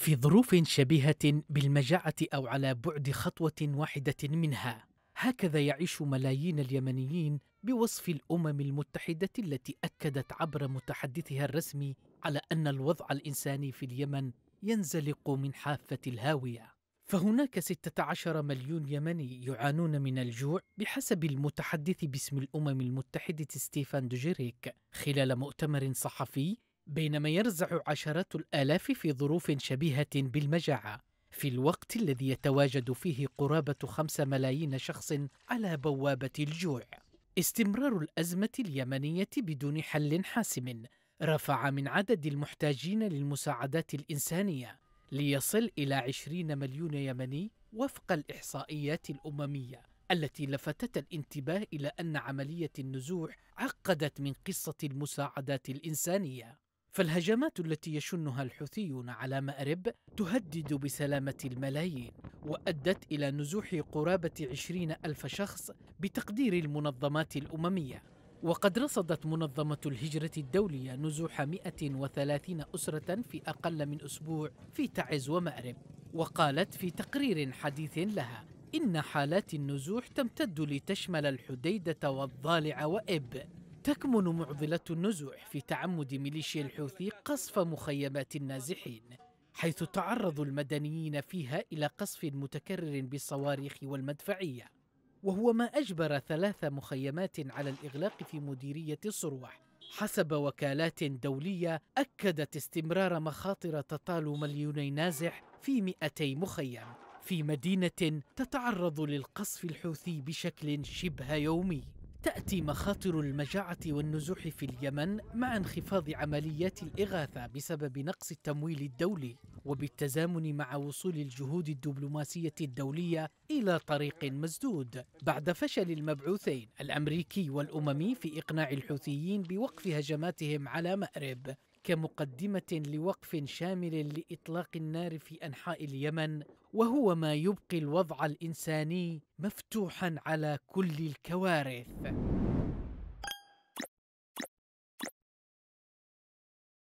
في ظروف شبيهه بالمجاعه او على بعد خطوه واحده منها هكذا يعيش ملايين اليمنيين بوصف الامم المتحده التي اكدت عبر متحدثها الرسمي على ان الوضع الانساني في اليمن ينزلق من حافه الهاويه فهناك 16 مليون يمني يعانون من الجوع بحسب المتحدث باسم الامم المتحده ستيفان دوجيريك خلال مؤتمر صحفي بينما يرزع عشرات الالاف في ظروف شبيهه بالمجاعه في الوقت الذي يتواجد فيه قرابه خمسه ملايين شخص على بوابه الجوع استمرار الازمه اليمنيه بدون حل حاسم رفع من عدد المحتاجين للمساعدات الانسانيه ليصل الى 20 مليون يمني وفق الاحصائيات الامميه التي لفتت الانتباه الى ان عمليه النزوح عقدت من قصه المساعدات الانسانيه فالهجمات التي يشنها الحوثيون على مأرب تهدد بسلامة الملايين وأدت إلى نزوح قرابة عشرين ألف شخص بتقدير المنظمات الأممية وقد رصدت منظمة الهجرة الدولية نزوح 130 أسرة في أقل من أسبوع في تعز ومأرب وقالت في تقرير حديث لها إن حالات النزوح تمتد لتشمل الحديدة والضالع وإب تكمن معضلة النزوح في تعمد ميليشيا الحوثي قصف مخيمات النازحين حيث تعرض المدنيين فيها إلى قصف متكرر بالصواريخ والمدفعية وهو ما أجبر ثلاث مخيمات على الإغلاق في مديرية الصروح حسب وكالات دولية أكدت استمرار مخاطر تطال مليوني نازح في 200 مخيم في مدينة تتعرض للقصف الحوثي بشكل شبه يومي تأتي مخاطر المجاعة والنزوح في اليمن مع انخفاض عمليات الإغاثة بسبب نقص التمويل الدولي وبالتزامن مع وصول الجهود الدبلوماسية الدولية إلى طريق مسدود بعد فشل المبعوثين الأمريكي والأممي في إقناع الحوثيين بوقف هجماتهم على مأرب كمقدمة لوقف شامل لإطلاق النار في أنحاء اليمن وهو ما يبقي الوضع الإنساني مفتوحا على كل الكوارث